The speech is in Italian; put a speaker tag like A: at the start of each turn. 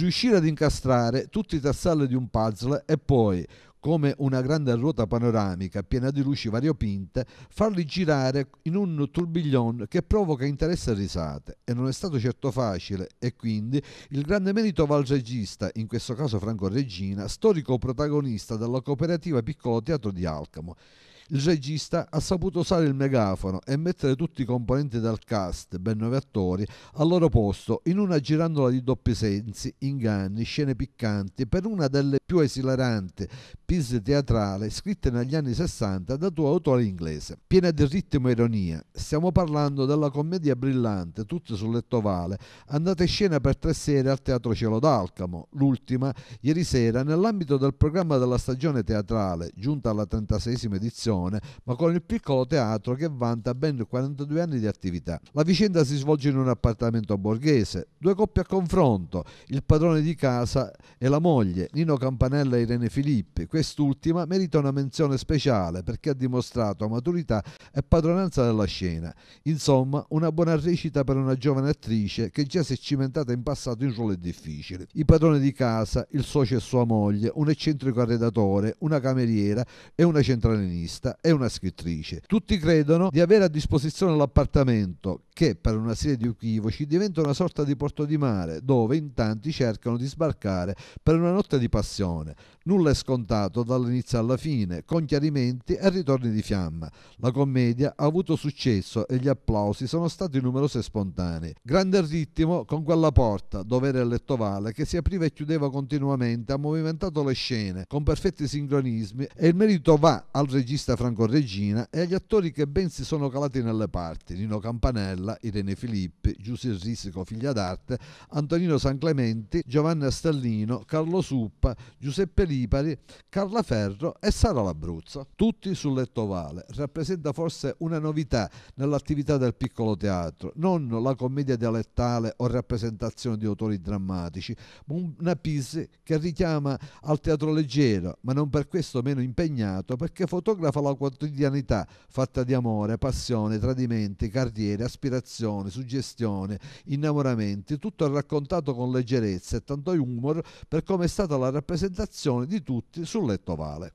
A: riuscire ad incastrare tutti i tasselli di un puzzle e poi, come una grande ruota panoramica piena di luci variopinte, farli girare in un tourbillon che provoca interesse e risate. E non è stato certo facile, e quindi il grande merito va al regista, in questo caso Franco Regina, storico protagonista della cooperativa Piccolo Teatro di Alcamo. Il regista ha saputo usare il megafono e mettere tutti i componenti del cast, ben nove attori, al loro posto in una girandola di doppi sensi, inganni, scene piccanti per una delle più esilaranti piece teatrale scritte negli anni 60 da tuo autore inglese, piena di ritmo e ironia. Stiamo parlando della commedia brillante, tutte sul letto ovale, andata in scena per tre sere al Teatro Cielo d'Alcamo, l'ultima ieri sera nell'ambito del programma della stagione teatrale, giunta alla 36 edizione televisione, ma con il piccolo teatro che vanta ben 42 anni di attività. La vicenda si svolge in un appartamento borghese, due coppie a confronto, il padrone di casa e la moglie, Nino Campanella e Irene Filippi. Quest'ultima merita una menzione speciale perché ha dimostrato maturità e padronanza della scena. Insomma, una buona recita per una giovane attrice che già si è cimentata in passato in ruoli difficili. I padroni di casa, il socio e sua moglie, un eccentrico arredatore, una cameriera e una centralinista giornalista e una scrittrice. Tutti credono di avere a disposizione l'appartamento che per una serie di equivoci diventa una sorta di porto di mare dove in tanti cercano di sbarcare per una notte di passione. Nulla è scontato dall'inizio alla fine, con chiarimenti e ritorni di fiamma. La commedia ha avuto successo e gli applausi sono stati numerosi e spontanei. Grande ritmo con quella porta, dove era il lettovale, che si apriva e chiudeva continuamente, ha movimentato le scene con perfetti sincronismi e il merito va al regista regista Franco Regina e agli attori che ben si sono calati nelle parti, Nino Campanella, Irene Filippi, Giuseppe Risico, figlia d'arte, Antonino San Clementi, Giovanni Stellino, Carlo Suppa, Giuseppe Lipari, Carla Ferro e Sara Labruzzo, tutti sul letto ovale. Rappresenta forse una novità nell'attività del piccolo teatro, non la commedia dialettale o rappresentazione di autori drammatici, ma una pisse che richiama al teatro leggero, ma non per questo meno impegnato, perché fotografa la quotidianità fatta di amore, passione, tradimenti, carriere, aspirazione, suggestione, innamoramenti, tutto raccontato con leggerezza e tanto humor per come è stata la rappresentazione di tutti sul letto ovale.